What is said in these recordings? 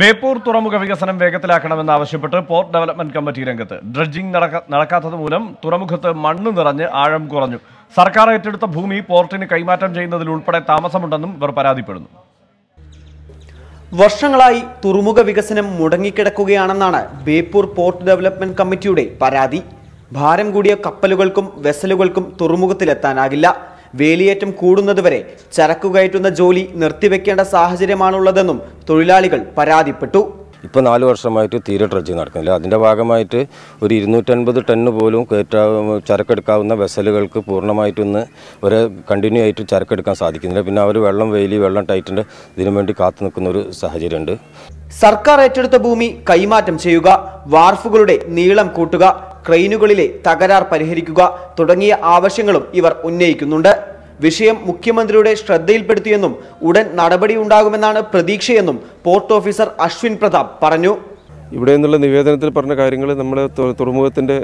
ബേപ്പൂർ തുറമുഖ വികസനം ആവശ്യപ്പെട്ട് പോർട്ട് ഡെവലപ്മെന്റ് കമ്മിറ്റി രംഗത്ത് ഡ്രഡ്ജിംഗ് നടക്കാത്തത് മൂലം തുറമുഖത്ത് മണ്ണ് നിറഞ്ഞ് ആഴം കുറഞ്ഞു സർക്കാർ ഏറ്റെടുത്ത ഭൂമി പോർട്ടിന് കൈമാറ്റം ചെയ്യുന്നതിൽ ഉൾപ്പെടെ താമസമുണ്ടെന്നും ഇവർ പരാതിപ്പെടുന്നു വർഷങ്ങളായി തുറമുഖ വികസനം മുടങ്ങിക്കിടക്കുകയാണെന്നാണ് ബേപ്പൂർ പോർട്ട് ഡെവലപ്മെന്റ് കമ്മിറ്റിയുടെ പരാതി ഭാരം കൂടിയ കപ്പലുകൾക്കും വെസലുകൾക്കും തുറമുഖത്തിലെത്താനാകില്ല വേലിയേറ്റം കൂടുന്നതുവരെ ചരക്കുകയറ്റുന്ന കയറ്റുന്ന ജോലി നിർത്തിവെക്കേണ്ട സാഹചര്യമാണുള്ളതെന്നും തൊഴിലാളികൾ പരാതിപ്പെട്ടു ഇപ്പോൾ നാല് വർഷമായിട്ട് തീരെ ട്രഡ്ജിങ് നടക്കുന്നില്ല അതിൻ്റെ ഭാഗമായിട്ട് ഒരു ഇരുന്നൂറ്റൻപത് ടണ്ണ് പോലും കയറ്റാ ചരക്കെടുക്കാവുന്ന വെസലുകൾക്ക് പൂർണ്ണമായിട്ടൊന്ന് ഒരു കണ്ടിന്യൂ ആയിട്ട് ചരക്കെടുക്കാൻ സാധിക്കുന്നില്ല പിന്നെ അവർ വെള്ളം വെയിലി വെള്ളം ടൈറ്റിൻ്റെ ഇതിനു വേണ്ടി കാത്തു നിൽക്കുന്ന ഒരു സാഹചര്യമുണ്ട് സർക്കാർ ഏറ്റെടുത്ത ഭൂമി കൈമാറ്റം ചെയ്യുക വാർഫുകളുടെ നീളം കൂട്ടുക ക്രെയിനുകളിലെ തകരാർ പരിഹരിക്കുക തുടങ്ങിയ ആവശ്യങ്ങളും ഇവർ ഉന്നയിക്കുന്നുണ്ട് വിഷയം മുഖ്യമന്ത്രിയുടെ ശ്രദ്ധയിൽപ്പെടുത്തിയെന്നും ഉടൻ നടപടി ഉണ്ടാകുമെന്നാണ് പ്രതീക്ഷയെന്നും പോർട്ട് ഓഫീസർ അശ്വിൻ പ്രതാപ് പറഞ്ഞു ഇവിടെ നിന്നുള്ള നിവേദനത്തിൽ പറഞ്ഞ കാര്യങ്ങൾ നമ്മൾ തുറമുഖത്തിൻ്റെ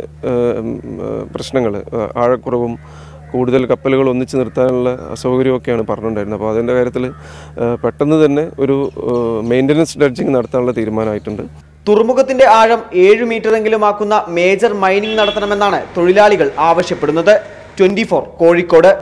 പ്രശ്നങ്ങൾ ആഴക്കുറവും കൂടുതൽ കപ്പലുകൾ ഒന്നിച്ച് നിർത്താനുള്ള അസൗകര്യമൊക്കെയാണ് പറഞ്ഞിട്ടുണ്ടായിരുന്നത് അപ്പോൾ അതിൻ്റെ കാര്യത്തിൽ പെട്ടെന്ന് തന്നെ ഒരു മെയിൻ്റനൻസ് ഡഡ്ജിങ് നടത്താനുള്ള തീരുമാനമായിട്ടുണ്ട് തുറമുഖത്തിന്റെ ആഴം ഏഴ് മീറ്ററെങ്കിലും ആക്കുന്ന മേജർ മൈനിംഗ് നടത്തണമെന്നാണ് തൊഴിലാളികൾ ആവശ്യപ്പെടുന്നത് ട്വന്റി കോഴിക്കോട്